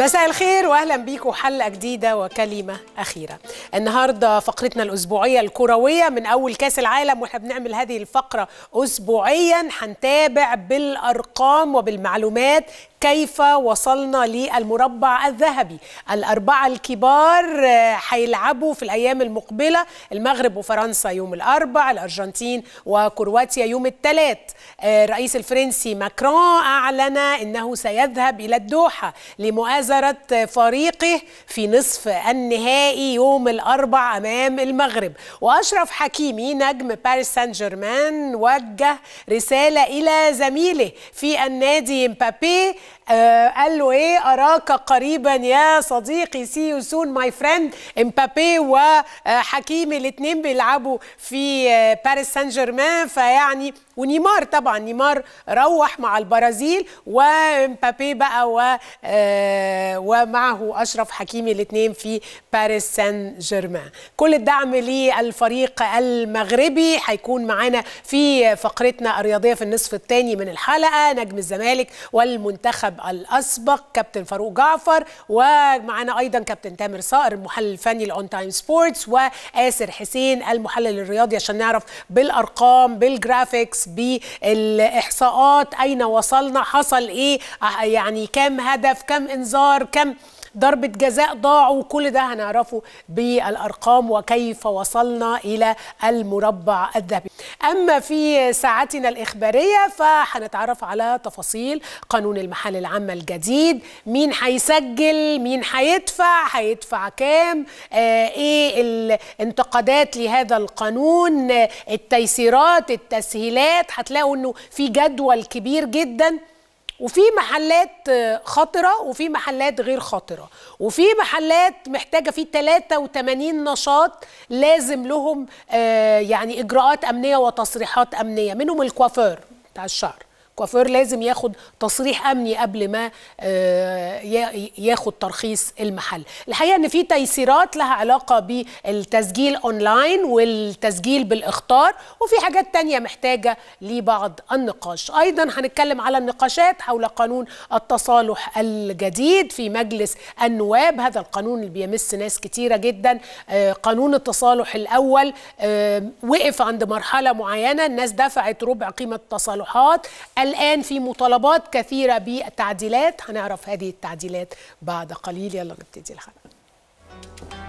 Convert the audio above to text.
مساء الخير واهلا بيكم حلقه جديده وكلمه اخيره. النهارده فقرتنا الاسبوعيه الكرويه من اول كاس العالم واحنا بنعمل هذه الفقره اسبوعيا هنتابع بالارقام وبالمعلومات كيف وصلنا للمربع الذهبي الأربعة الكبار آه، حيلعبوا في الأيام المقبلة المغرب وفرنسا يوم الأربع الأرجنتين وكرواتيا يوم الثلاث الرئيس آه، الفرنسي ماكرون أعلن أنه سيذهب إلى الدوحة لمؤازرة فريقه في نصف النهائي يوم الأربع أمام المغرب وأشرف حكيمي نجم باريس سان جيرمان وجه رسالة إلى زميله في النادي مبابي آه قال له ايه اراك قريبا يا صديقي سي يو سون ماي فريند امبابي وحكيمي آه، الاثنين بيلعبوا في باريس سان جيرمان فيعني ونيمار طبعا نيمار روح مع البرازيل ومبابي بقى و آه، ومعه اشرف حكيمي الاثنين في باريس سان جيرمان كل الدعم للفريق المغربي هيكون معانا في فقرتنا الرياضيه في النصف الثاني من الحلقه نجم الزمالك والمنتخب المنتخب الاسبق كابتن فاروق جعفر ومعنا ايضا كابتن تامر صائر المحلل الفني لاون تايم سبورتس واسر حسين المحلل الرياضي عشان نعرف بالارقام بالجرافيكس بالاحصاءات اين وصلنا حصل ايه يعني كام هدف كام انذار كم ضربة جزاء ضاعوا كل ده هنعرفه بالأرقام وكيف وصلنا إلى المربع الذهبي أما في ساعتنا الإخبارية فحنتعرف على تفاصيل قانون المحال العامة الجديد مين هيسجل مين هيدفع هيدفع كام آه إيه الانتقادات لهذا القانون التيسيرات التسهيلات هتلاقوا أنه في جدول كبير جداً وفي محلات خطرة وفي محلات غير خطرة وفي محلات محتاجة في 83 نشاط لازم لهم آه، يعني إجراءات أمنية وتصريحات أمنية منهم الكوافير بتاع الشعر كوافير لازم ياخد تصريح امني قبل ما آه، ياخد ترخيص المحل الحقيقه ان في تيسيرات لها علاقه بالتسجيل اونلاين والتسجيل بالاخطار وفي حاجات تانية محتاجه لبعض النقاش ايضا هنتكلم على النقاشات حول قانون التصالح الجديد في مجلس النواب هذا القانون اللي بيمس ناس كتيره جدا آه، قانون التصالح الاول آه، وقف عند مرحله معينه الناس دفعت ربع قيمه التصالحات الآن في مطالبات كثيرة بالتعديلات هنعرف هذه التعديلات بعد قليل يلا نبتدي الحلقة